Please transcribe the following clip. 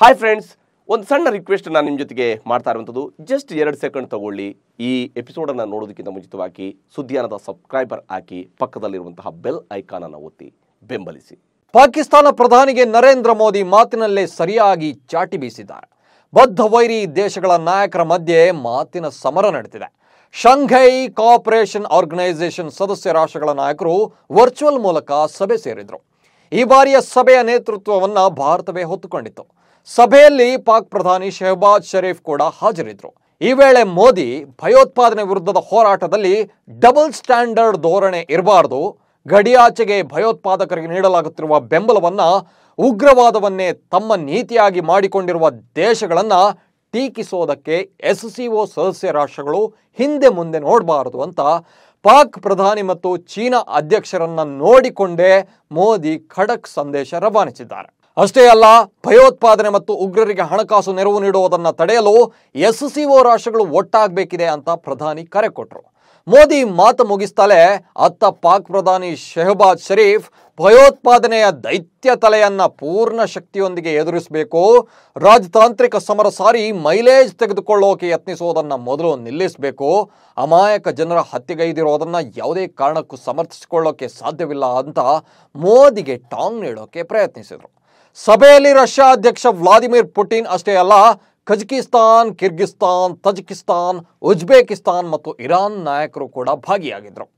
hi friends ಒಂದು ಸಣ್ಣ request ನಾನು ನಿಮ್ಮ ಜೊತೆಗೆ ಮಾಡ್ತಾ ಇರುವಂಥದ್ದು ಜಸ್ಟ್ ಎರಡು ಸೆಕೆಂಡ್ ತಗೊಳ್ಳಿ ಈ ಎಪಿಸೋಡನ್ನು ನೋಡೋದಕ್ಕಿಂತ ಮುಂಚಿತವಾಗಿ ಸುದ್ದಿಯಾನದ ಸಬ್ಸ್ಕ್ರೈಬರ್ ಹಾಕಿ ಪಕ್ಕದಲ್ಲಿರುವಂತಹ ಬೆಲ್ ಅನ್ನು ಒತ್ತಿ ಬೆಂಬಲಿಸಿ ಪಾಕಿಸ್ತಾನ ಪ್ರಧಾನಿಗೆ ನರೇಂದ್ರ ಮೋದಿ ಮಾತಿನಲ್ಲೇ ಸರಿಯಾಗಿ ಚಾಟಿ ಬೀಸಿದ್ದಾರೆ ಬದ್ಧ ವೈರಿ ದೇಶಗಳ ನಾಯಕರ ಮಧ್ಯೆ ಮಾತಿನ ಸಮರ ನಡೆದಿದೆ ಶಂಘೈ ಕಾಪರೇಷನ್ ಆರ್ಗನೈಸೇಷನ್ ಸದಸ್ಯ ರಾಷ್ಟ್ರಗಳ ನಾಯಕರು ವರ್ಚುವಲ್ ಮೂಲಕ ಸಭೆ ಸೇರಿದರು ಈ ಬಾರಿಯ ಸಭೆಯ ನೇತೃತ್ವವನ್ನು ಭಾರತವೇ ಹೊತ್ತುಕೊಂಡಿತ್ತು ಸಭೆಯಲ್ಲಿ ಪಾಕ್ ಪ್ರಧಾನಿ ಶಹಬಾಜ್ ಶರೀಫ್ ಕೂಡ ಹಾಜರಿದ್ದರು ಈ ವೇಳೆ ಮೋದಿ ಭಯೋತ್ಪಾದನೆ ವಿರುದ್ಧದ ಹೋರಾಟದಲ್ಲಿ ಡಬಲ್ ಸ್ಟ್ಯಾಂಡರ್ಡ್ ಧೋರಣೆ ಇರಬಾರದು ಗಡಿಯಾಚೆಗೆ ಭಯೋತ್ಪಾದಕರಿಗೆ ನೀಡಲಾಗುತ್ತಿರುವ ಬೆಂಬಲವನ್ನ ಉಗ್ರವಾದವನ್ನೇ ತಮ್ಮ ನೀತಿಯಾಗಿ ಮಾಡಿಕೊಂಡಿರುವ ದೇಶಗಳನ್ನ ಟೀಕಿಸೋದಕ್ಕೆ ಎಸ್ ಸಿ ಸದಸ್ಯ ರಾಷ್ಟ್ರಗಳು ಹಿಂದೆ ಮುಂದೆ ನೋಡಬಾರದು ಅಂತ ಪಾಕ್ ಪ್ರಧಾನಿ ಮತ್ತು ಚೀನಾ ಅಧ್ಯಕ್ಷರನ್ನ ನೋಡಿಕೊಂಡೇ ಮೋದಿ ಖಡಕ್ ಸಂದೇಶ ರವಾನಿಸಿದ್ದಾರೆ ಅಷ್ಟೇ ಅಲ್ಲ ಭಯೋತ್ಪಾದನೆ ಮತ್ತು ಉಗ್ರರಿಗೆ ಹಣಕಾಸು ನೆರವು ನೀಡುವುದನ್ನು ತಡೆಯಲು ಎಸ್ ಒ ರಾಷ್ಟ್ರಗಳು ಒಟ್ಟಾಗಬೇಕಿದೆ ಅಂತ ಪ್ರಧಾನಿ ಕರೆ ಕೊಟ್ಟರು ಮೋದಿ ಮಾತು ಮುಗಿಸ್ತಲೇ ಅತ್ತ ಪಾಕ್ ಪ್ರಧಾನಿ ಶೆಹಬಾಜ್ ಶರೀಫ್ ಭಯೋತ್ಪಾದನೆಯ ದೈತ್ಯ ತಲೆಯನ್ನ ಪೂರ್ಣ ಶಕ್ತಿಯೊಂದಿಗೆ ಎದುರಿಸಬೇಕು ರಾಜತಾಂತ್ರಿಕ ಸಮರ ಸಾರಿ ಮೈಲೇಜ್ ತೆಗೆದುಕೊಳ್ಳೋಕೆ ಯತ್ನಿಸೋದನ್ನ ಮೊದಲು ನಿಲ್ಲಿಸಬೇಕು ಅಮಾಯಕ ಜನರ ಹತ್ಯೆಗೈದಿರೋದನ್ನ ಯಾವುದೇ ಕಾರಣಕ್ಕೂ ಸಮರ್ಥಿಸಿಕೊಳ್ಳೋಕೆ ಸಾಧ್ಯವಿಲ್ಲ ಅಂತ ಮೋದಿಗೆ ಟಾಂಗ್ ನೀಡೋಕೆ ಪ್ರಯತ್ನಿಸಿದರು ಸಭೆಯಲ್ಲಿ ರಷ್ಯಾ ಅಧ್ಯಕ್ಷ ವ್ಲಾದಿಮಿರ್ ಪುಟಿನ್ ಅಷ್ಟೇ ಅಲ್ಲ ಕಜಕಿಸ್ತಾನ್ ಕಿರ್ಗಿಸ್ತಾನ್ ತಜಕಿಸ್ತಾನ್ ಉಜ್ಬೇಕಿಸ್ತಾನ್ ಮತ್ತು ಇರಾನ್ ನಾಯಕರು ಕೂಡ ಭಾಗಿಯಾಗಿದ್ದರು